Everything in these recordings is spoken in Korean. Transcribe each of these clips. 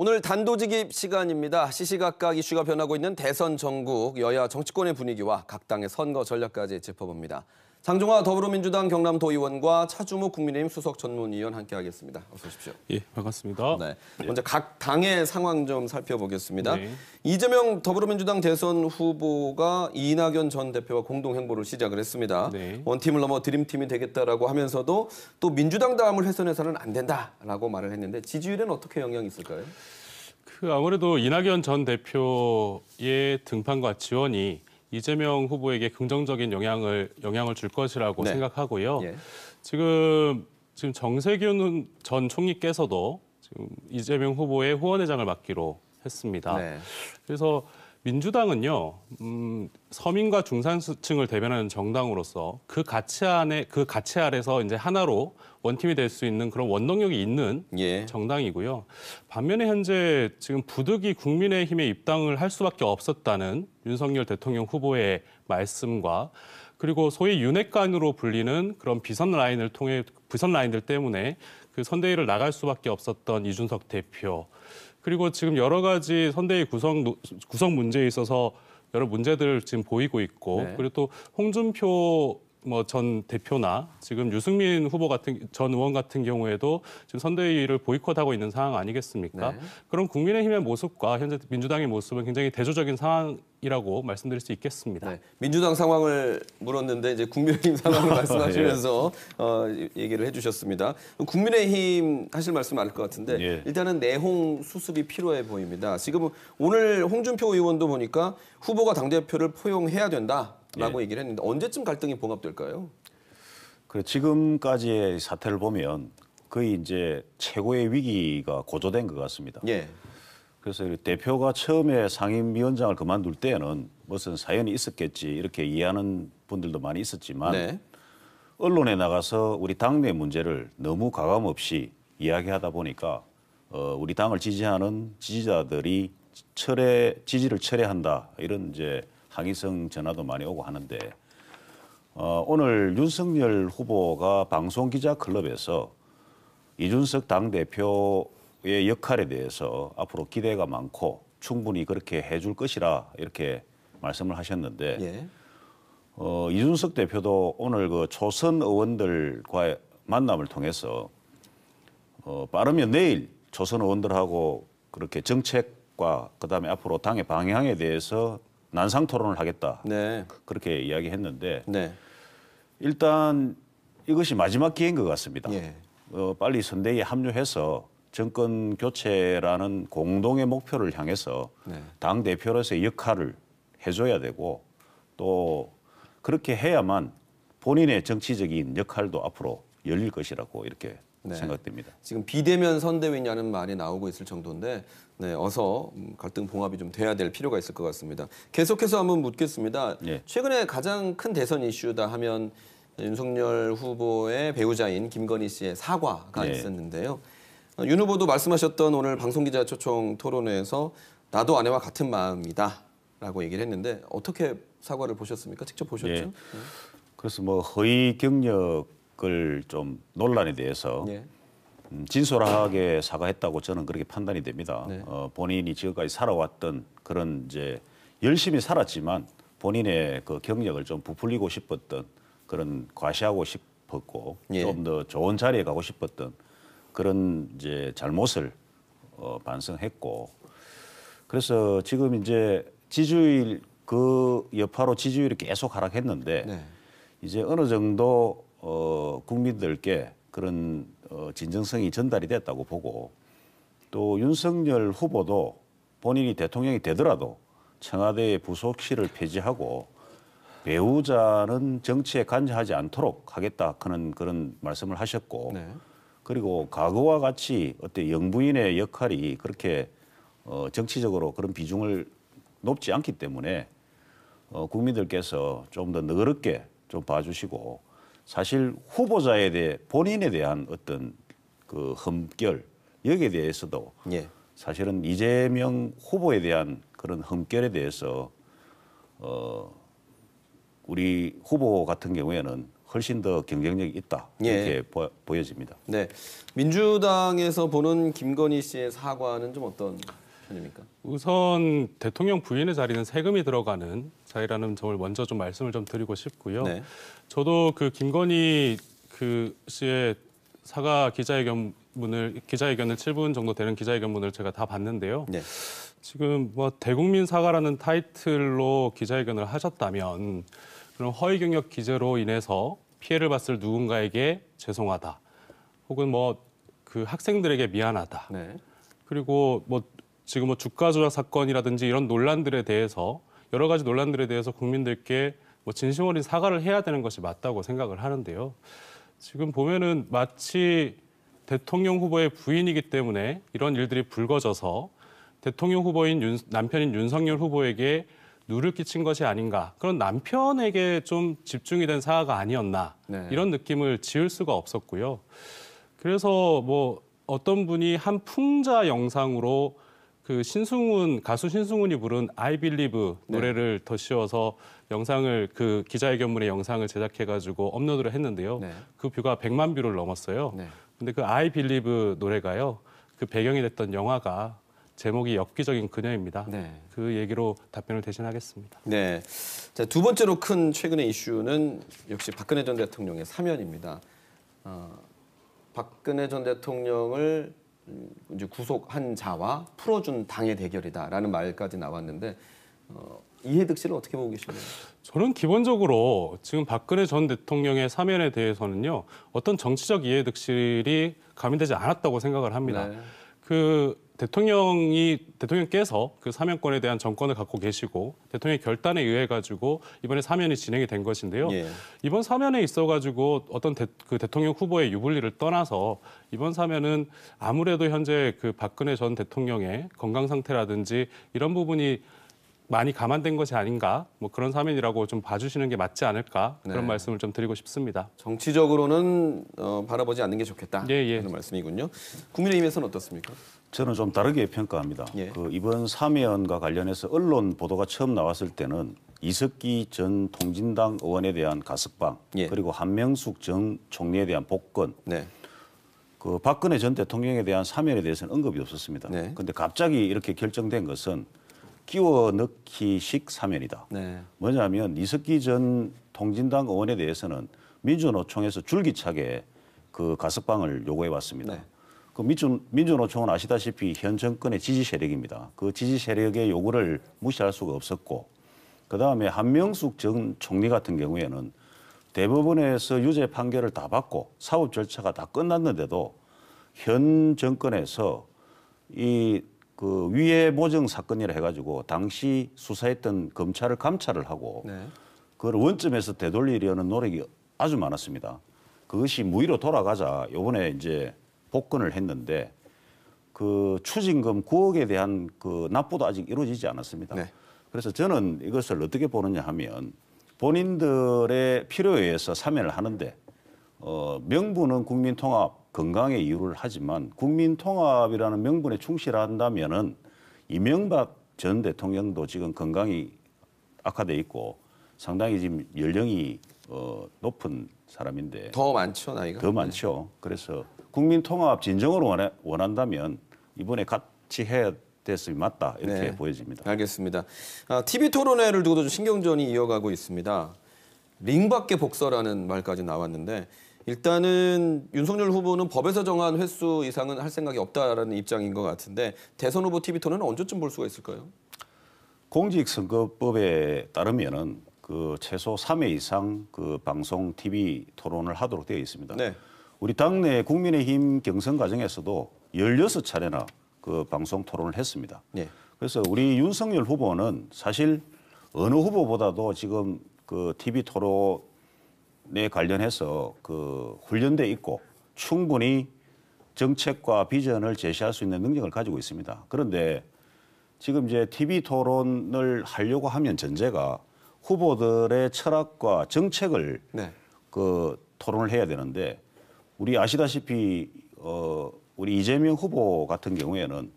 오늘 단도직입 시간입니다. 시시각각 이슈가 변하고 있는 대선 전국 여야 정치권의 분위기와 각 당의 선거 전략까지 짚어봅니다. 장종화 더불어민주당 경남도의원과 차주목 국민의힘 수석 전문위원 함께하겠습니다. 어서 오십시오. 예, 반갑습니다. 네, 예. 먼저 각 당의 상황 좀 살펴보겠습니다. 네. 이재명 더불어민주당 대선 후보가 이낙연 전 대표와 공동 행보를 시작을 했습니다. 네. 원팀을 넘어 드림팀이 되겠다라고 하면서도 또 민주당 다음을 훼손해서는 안 된다라고 말을 했는데 지지율에는 어떻게 영향이 있을까요? 그 아무래도 이낙연 전 대표의 등판과 지원이 이재명 후보에게 긍정적인 영향을 영향을 줄 것이라고 네. 생각하고요. 예. 지금 지금 정세균 전 총리께서도 지금 이재명 후보의 후원회장을 맡기로 했습니다. 네. 그래서 민주당은요, 음, 서민과 중산층을 대변하는 정당으로서 그 가치 안에 그 가치 아래서 이제 하나로 원팀이 될 수 있는 그런 원동력이 있는 예. 정당이고요. 반면에 현재 지금 부득이 국민의힘에 입당을 할 수밖에 없었다는 윤석열 대통령 후보의 말씀과 그리고 소위 윤핵관으로 불리는 그런 비선 라인을 통해 비선 라인들 때문에 그 선대위를 나갈 수밖에 없었던 이준석 대표 그리고 지금 여러 가지 선대위 구성 구성 문제에 있어서 여러 문제들을 지금 보이고 있고 네. 그리고 또 홍준표 뭐전 대표나 지금 유승민 후보 같은 전 의원 같은 경우에도 지금 선대위를 보이콧하고 있는 상황 아니겠습니까? 네. 그럼 국민의힘의 모습과 현재 민주당의 모습은 굉장히 대조적인 상황이라고 말씀드릴 수 있겠습니다. 네. 민주당 상황을 물었는데 이제 국민의힘 상황을 말씀하시면서 예. 어, 얘기를 해주셨습니다. 국민의힘 하실 말씀 알 것 같은데 예. 일단은 내홍 수습이 필요해 보입니다. 지금 오늘 홍준표 의원도 보니까 후보가 당 대표를 포용해야 된다. 라고 예. 얘기를 했는데 언제쯤 갈등이 봉합될까요? 그래 지금까지의 사태를 보면 거의 이제 최고의 위기가 고조된 것 같습니다. 예. 그래서 대표가 처음에 상임위원장을 그만둘 때는 무슨 사연이 있었겠지 이렇게 이해하는 분들도 많이 있었지만 네. 언론에 나가서 우리 당내 문제를 너무 가감 없이 이야기하다 보니까 어, 우리 당을 지지하는 지지자들이 철회 지지를 철회한다 이런 이제 항의성 전화도 많이 오고 하는데 어, 오늘 윤석열 후보가 방송 기자 클럽에서 이준석 당 대표의 역할에 대해서 앞으로 기대가 많고 충분히 그렇게 해줄 것이라 이렇게 말씀을 하셨는데 예. 어, 이준석 대표도 오늘 그 초선 의원들과의 만남을 통해서 어, 빠르면 내일 초선 의원들하고 그렇게 정책과 그다음에 앞으로 당의 방향에 대해서 난상 토론을 하겠다. 네. 그렇게 이야기했는데 네. 일단 이것이 마지막 기회인 것 같습니다. 예. 어, 빨리 선대에 위 합류해서 정권 교체라는 공동의 목표를 향해서 네. 당 대표로서의 역할을 해줘야 되고 또 그렇게 해야만 본인의 정치적인 역할도 앞으로 열릴 것이라고 이렇게 네. 생각됩니다. 지금 비대면 선대위냐는 말이 나오고 있을 정도인데 네, 어서 음, 갈등 봉합이 좀 돼야 될 필요가 있을 것 같습니다. 계속해서 한번 묻겠습니다. 예. 최근에 가장 큰 대선 이슈다 하면 윤석열 후보의 배우자인 김건희 씨의 사과가 예. 있었는데요. 어, 윤 후보도 말씀하셨던 오늘 방송기자 초청 토론회에서 나도 아내와 같은 마음이다 라고 얘기를 했는데 어떻게 사과를 보셨습니까? 직접 보셨죠? 예. 네. 그래서 뭐 허위 경력 댓글 좀 논란에 대해서 예. 네. 음, 진솔하게 사과했다고 저는 그렇게 판단이 됩니다. 네. 어, 본인이 지금까지 살아왔던 그런 이제 열심히 살았지만 본인의 그 경력을 좀 부풀리고 싶었던 그런 과시하고 싶었고 예. 좀더 좋은 자리에 가고 싶었던 그런 이제 잘못을 어, 반성했고 그래서 지금 이제 지주일그 여파로 지주율이 계속 하락했는데 네. 이제 어느 정도 어, 국민들께 그런 어, 진정성이 전달이 됐다고 보고 또 윤석열 후보도 본인이 대통령이 되더라도 청와대의 부속실을 폐지하고 배우자는 정치에 간여하지 않도록 하겠다 하는 그런 말씀을 하셨고 네. 그리고 과거와 같이 어때 영부인의 역할이 그렇게 어, 정치적으로 그런 비중을 높지 않기 때문에 어, 국민들께서 좀 더 너그럽게 좀 봐주시고 사실 후보자에 대해 본인에 대한 어떤 그 흠결 여기에 대해서도 예. 사실은 이재명 후보에 대한 그런 흠결에 대해서 어 우리 후보 같은 경우에는 훨씬 더 경쟁력이 있다 예. 이렇게 예. 보, 여집니다 네, 민주당에서 보는 김건희 씨의 사과는 좀 어떤? 편입니까? 우선 대통령 부인의 자리는 세금이 들어가는 자리라는 점을 먼저 좀 말씀을 좀 드리고 싶고요. 네. 저도 그 김건희 그 씨의 사과 기자회견문을 기자회견을 7분 정도 되는 기자회견문을 제가 다 봤는데요. 네. 지금 뭐 대국민 사과라는 타이틀로 기자회견을 하셨다면 그런 허위 경력 기재로 인해서 피해를 봤을 누군가에게 죄송하다. 혹은 뭐 그 학생들에게 미안하다. 네. 그리고 뭐 지금 뭐 주가 조작 사건이라든지 이런 논란들에 대해서 여러 가지 논란들에 대해서 국민들께 뭐 진심 어린 사과를 해야 되는 것이 맞다고 생각을 하는데요. 지금 보면은 마치 대통령 후보의 부인이기 때문에 이런 일들이 불거져서 대통령 후보인 윤, 남편인 윤석열 후보에게 누를 끼친 것이 아닌가 그런 남편에게 좀 집중이 된 사과가 아니었나 네. 이런 느낌을 지을 수가 없었고요. 그래서 뭐 어떤 분이 한 풍자 영상으로 그 신승훈 가수 신승훈이 부른 I Believe 네. 노래를 더 씌워서 영상을 그 기자회견문의 영상을 제작해 가지고 업로드를 했는데요. 네. 그 뷰가 100만 뷰를 넘었어요. 네. 근데 그 I Believe 노래가요. 그 배경이 됐던 영화가 제목이 엽기적인 그녀입니다. 네. 그 얘기로 답변을 대신하겠습니다. 네. 자, 두 번째로 큰 최근의 이슈는 역시 박근혜 전 대통령의 사면입니다. 어, 박근혜 전 대통령을 이제 구속한 자와 풀어준 당의 대결이다라는 말까지 나왔는데 어, 이해득 씨는 어떻게 보고 계십니까? 저는 기본적으로 지금 박근혜 전 대통령의 사면에 대해서는요 어떤 정치적 이해득실이 가미되지 않았다고 생각을 합니다. 네. 그 대통령이 대통령께서 그 사면권에 대한 정권을 갖고 계시고 대통령의 결단에 의해 가지고 이번에 사면이 진행이 된 것인데요. 예. 이번 사면에 있어 가지고 어떤 대, 그 대통령 후보의 유불리를 떠나서 이번 사면은 아무래도 현재 그 박근혜 전 대통령의 건강 상태라든지 이런 부분이 많이 감안된 것이 아닌가 뭐 그런 사면이라고 좀 봐주시는 게 맞지 않을까 그런 네. 말씀을 좀 드리고 싶습니다. 정치적으로는 어, 바라보지 않는 게 좋겠다 예, 예. 그런 말씀이군요. 국민의힘에서는 어떻습니까? 저는 좀 다르게 평가합니다. 예. 그 이번 사면과 관련해서 언론 보도가 처음 나왔을 때는 이석기 전 통진당 의원에 대한 가석방 예. 그리고 한명숙 전 총리에 대한 복권 네. 그 박근혜 전 대통령에 대한 사면에 대해서는 언급이 없었습니다. 그런데 네. 갑자기 이렇게 결정된 것은 끼워 넣기식 사면이다. 네. 뭐냐면 이석기 전 통진당 의원에 대해서는 민주노총에서 줄기차게 그 가석방을 요구해 왔습니다. 네. 그 민주, 민주노총은 아시다시피 현 정권의 지지 세력입니다. 그 지지 세력의 요구를 무시할 수가 없었고 그다음에 한명숙 전 총리 같은 경우에는 대법원에서 유죄 판결을 다 받고 사법 절차가 다 끝났는데도 현 정권에서 이그 위해 보증 사건이라 해가지고 당시 수사했던 검찰을 감찰을 하고 네. 그걸 원점에서 되돌리려는 노력이 아주 많았습니다. 그것이 무위로 돌아가자 요번에 이제 복권을 했는데 그 추징금 9억에 대한 그 납부도 아직 이루어지지 않았습니다. 네. 그래서 저는 이것을 어떻게 보느냐 하면 본인들의 필요에 의해서 사면을 하는데 어, 명분은 국민통합 건강의 이유를 하지만 국민 통합이라는 명분에 충실한다면은 이명박 전 대통령도 지금 건강이 악화돼 있고 상당히 지금 연령이 어, 높은 사람인데 더 많죠 나이가 더 네. 많죠. 그래서 국민 통합 진정으로 원해, 원한다면 이번에 같이 해야 됐음 맞다 이렇게 네. 보여집니다. 알겠습니다. 아, TV 토론회를 두고도 신경전이 이어가고 있습니다. 링밖에 복서라는 말까지 나왔는데 일단은 윤석열 후보는 법에서 정한 횟수 이상은 할 생각이 없다라는 입장인 것 같은데 대선 후보 t v 토론은 언제쯤 볼 수가 있을까요? 공직선거법에 따르면은 그 최소 3회 이상 그 방송 TV 토론을 하도록 되어 있습니다. 네. 우리 당내 국민의힘 경선 과정에서도 16차례나 그 방송 토론을 했습니다. 네. 그래서 우리 윤석열 후보는 사실 어느 후보보다도 지금 그 TV 토론 에 관련해서 그 훈련돼 있고 충분히 정책과 비전을 제시할 수 있는 능력을 가지고 있습니다. 그런데 지금 이제 TV 토론을 하려고 하면 전제가 후보들의 철학과 정책을 네. 그 토론을 해야 되는데 우리 아시다시피 어 우리 이재명 후보 같은 경우에는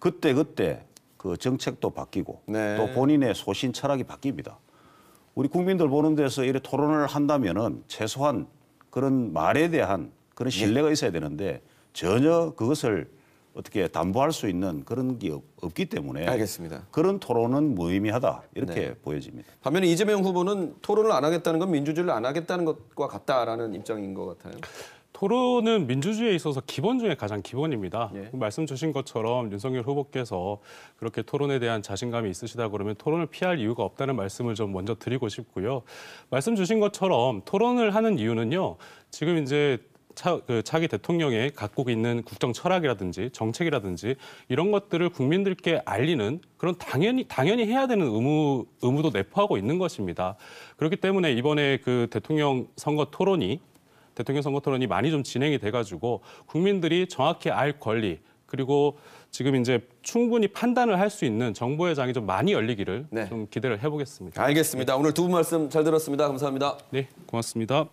그때 그때 그 정책도 바뀌고 네. 또 본인의 소신 철학이 바뀝니다. 우리 국민들 보는 데서 이렇게 토론을 한다면은 최소한 그런 말에 대한 그런 네. 신뢰가 있어야 되는데 전혀 그것을 어떻게 담보할 수 있는 그런 게 없, 기 때문에 알겠습니다. 그런 토론은 무의미하다 이렇게 네. 보여집니다. 반면에 이재명 후보는 토론을 안 하겠다는 건 민주주의를 안 하겠다는 것과 같다라는 입장인 것 같아요. 토론은 민주주의에 있어서 기본 중에 가장 기본입니다. 예. 그 말씀 주신 것처럼 윤석열 후보께서 그렇게 토론에 대한 자신감이 있으시다 그러면 토론을 피할 이유가 없다는 말씀을 좀 먼저 드리고 싶고요. 말씀 주신 것처럼 토론을 하는 이유는요. 지금 이제 차, 그 차기 대통령의 갖고 있는 국정 철학이라든지 정책이라든지 이런 것들을 국민들께 알리는 그런 당연히 당연히 해야 되는 의무 의무도 내포하고 있는 것입니다. 그렇기 때문에 이번에 그 대통령 선거 토론이 대통령 선거 토론이 많이 좀 진행이 돼가지고 국민들이 정확히 알 권리 그리고 지금 이제 충분히 판단을 할 수 있는 정보의 장이 좀 많이 열리기를 네. 좀 기대를 해보겠습니다. 알겠습니다. 오늘 두 분 말씀 잘 들었습니다. 감사합니다. 네, 고맙습니다.